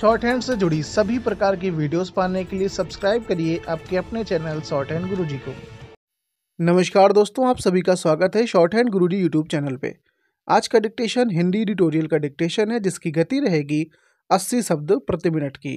short hand से जुड़ी सभी प्रकार की वीडियोस पाने के लिए सब्सक्राइब करिए आपके अपने चैनल शॉर्ट हैंड गुरुजी को नमस्कार दोस्तों आप सभी का स्वागत है shorthand Guru YouTube channel पे आज का डिक्टेशन हिंदी एडिटोरियल का डिक्टेशन है जिसकी गति रहेगी अस्सी शब्द प्रति मिनट की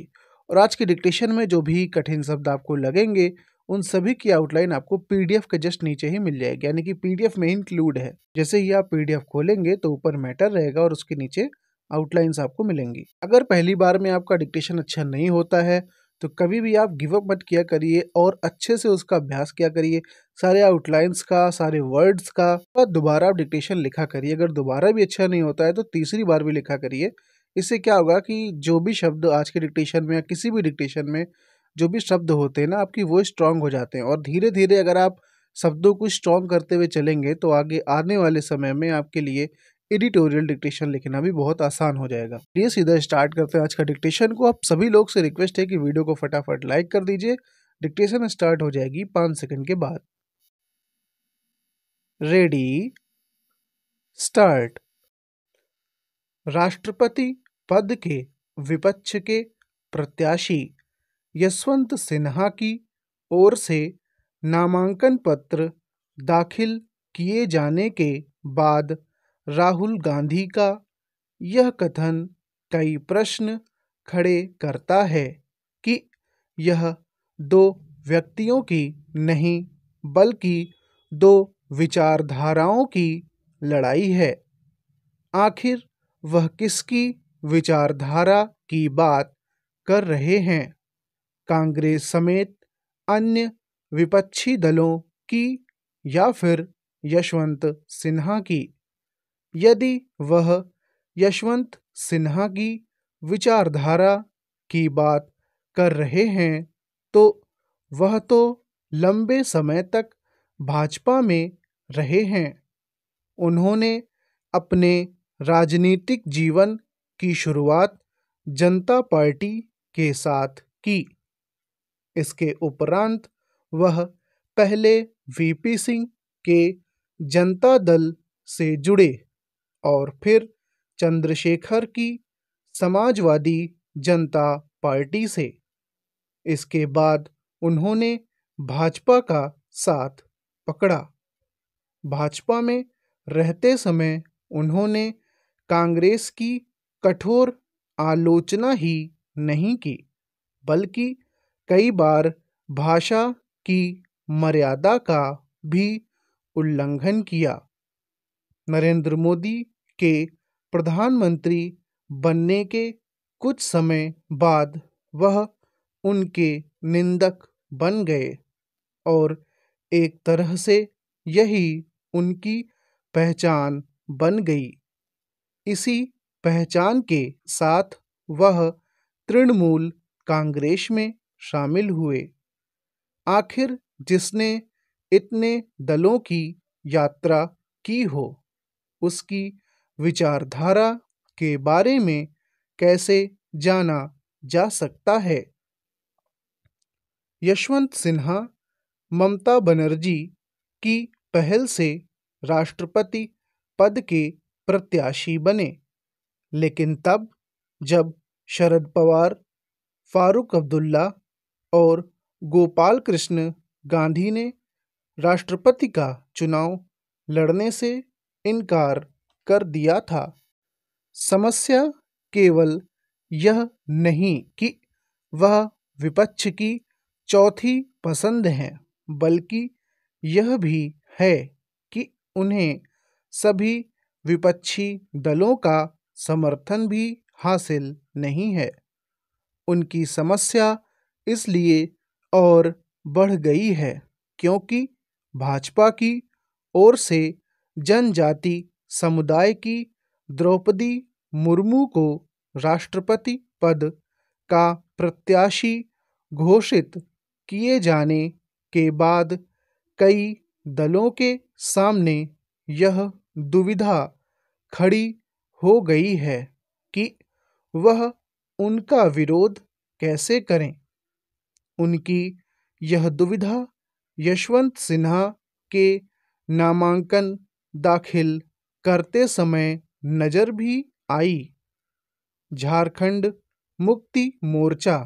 और आज के डिक्टेशन में जो भी कठिन शब्द आपको लगेंगे उन सभी की आउटलाइन आपको पीडीएफ के जस्ट नीचे ही मिल जाएगी यानी कि पीडीएफ में इंक्लूड है जैसे ही आप पीडीएफ खोलेंगे तो ऊपर मैटर रहेगा और उसके नीचे आउटलाइंस आपको मिलेंगी अगर पहली बार में आपका डिक्टेशन अच्छा नहीं होता है तो कभी भी आप गिवअप मत किया करिए और अच्छे से उसका अभ्यास किया करिए सारे आउटलाइंस का सारे वर्ड्स का और दोबारा आप डिक्टेशन लिखा करिए अगर दोबारा भी अच्छा नहीं होता है तो तीसरी बार भी लिखा करिए इससे क्या होगा कि जो भी शब्द आज के डिक्टेशन में या किसी भी डिक्टेशन में जो भी शब्द होते हैं ना आपकी वो स्ट्रांग हो जाते हैं और धीरे धीरे अगर आप शब्दों को स्ट्रांग करते हुए चलेंगे तो आगे आने वाले समय में आपके लिए एडिटोरियल डिक्टेशन लिखना भी बहुत आसान हो जाएगा ये सीधा स्टार्ट करते हैं आज का डिक्टेशन को आप सभी लोग से रिक्वेस्ट है कि वीडियो को फटाफट लाइक कर दीजिए डिक्टेशन स्टार्ट हो जाएगी पाँच सेकंड के बाद रेडी स्टार्ट राष्ट्रपति पद के विपक्ष के प्रत्याशी यशवंत सिन्हा की ओर से नामांकन पत्र दाखिल किए जाने के बाद राहुल गांधी का यह कथन कई प्रश्न खड़े करता है कि यह दो व्यक्तियों की नहीं बल्कि दो विचारधाराओं की लड़ाई है आखिर वह किसकी विचारधारा की बात कर रहे हैं कांग्रेस समेत अन्य विपक्षी दलों की या फिर यशवंत सिन्हा की यदि वह यशवंत सिन्हा की विचारधारा की बात कर रहे हैं तो वह तो लंबे समय तक भाजपा में रहे हैं उन्होंने अपने राजनीतिक जीवन की शुरुआत जनता पार्टी के साथ की इसके उपरांत वह पहले वीपी सिंह के जनता दल से जुड़े और फिर चंद्रशेखर की समाजवादी जनता पार्टी से इसके बाद उन्होंने भाजपा का साथ पकड़ा भाजपा में रहते समय उन्होंने कांग्रेस की कठोर आलोचना ही नहीं की बल्कि कई बार भाषा की मर्यादा का भी उल्लंघन किया नरेंद्र मोदी के प्रधानमंत्री बनने के कुछ समय बाद वह उनके निंदक बन गए और एक तरह से यही उनकी पहचान बन गई इसी पहचान के साथ वह तृणमूल कांग्रेस में शामिल हुए आखिर जिसने इतने दलों की यात्रा की हो उसकी विचारधारा के बारे में कैसे जाना जा सकता है यशवंत सिन्हा ममता बनर्जी की पहल से राष्ट्रपति पद के प्रत्याशी बने लेकिन तब जब शरद पवार फारूक अब्दुल्ला और गोपाल कृष्ण गांधी ने राष्ट्रपति का चुनाव लड़ने से इनकार कर दिया था समस्या केवल यह नहीं कि वह विपक्ष की चौथी पसंद है बल्कि यह भी है कि उन्हें सभी विपक्षी दलों का समर्थन भी हासिल नहीं है उनकी समस्या इसलिए और बढ़ गई है क्योंकि भाजपा की ओर से जनजाति समुदाय की द्रौपदी मुर्मू को राष्ट्रपति पद का प्रत्याशी घोषित किए जाने के बाद कई दलों के सामने यह दुविधा खड़ी हो गई है कि वह उनका विरोध कैसे करें उनकी यह दुविधा यशवंत सिन्हा के नामांकन दाखिल करते समय नज़र भी आई झारखंड मुक्ति मोर्चा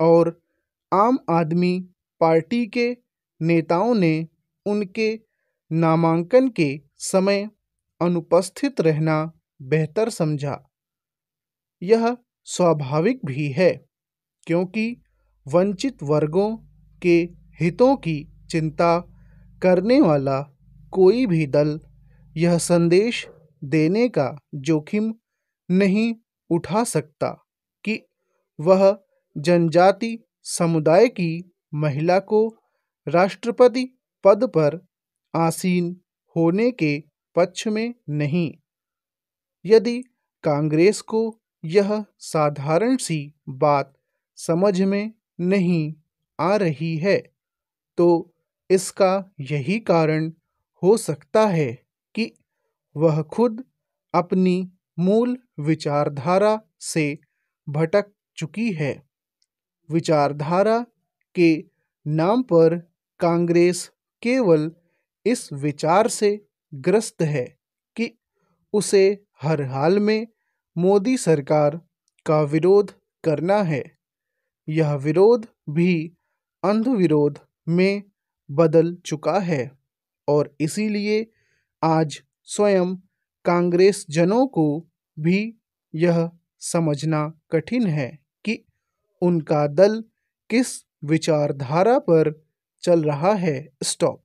और आम आदमी पार्टी के नेताओं ने उनके नामांकन के समय अनुपस्थित रहना बेहतर समझा यह स्वाभाविक भी है क्योंकि वंचित वर्गों के हितों की चिंता करने वाला कोई भी दल यह संदेश देने का जोखिम नहीं उठा सकता कि वह जनजाति समुदाय की महिला को राष्ट्रपति पद पर आसीन होने के पक्ष में नहीं यदि कांग्रेस को यह साधारण सी बात समझ में नहीं आ रही है तो इसका यही कारण हो सकता है वह खुद अपनी मूल विचारधारा से भटक चुकी है विचारधारा के नाम पर कांग्रेस केवल इस विचार से ग्रस्त है कि उसे हर हाल में मोदी सरकार का विरोध करना है यह विरोध भी अंध विरोध में बदल चुका है और इसीलिए आज स्वयं कांग्रेस जनों को भी यह समझना कठिन है कि उनका दल किस विचारधारा पर चल रहा है स्टॉप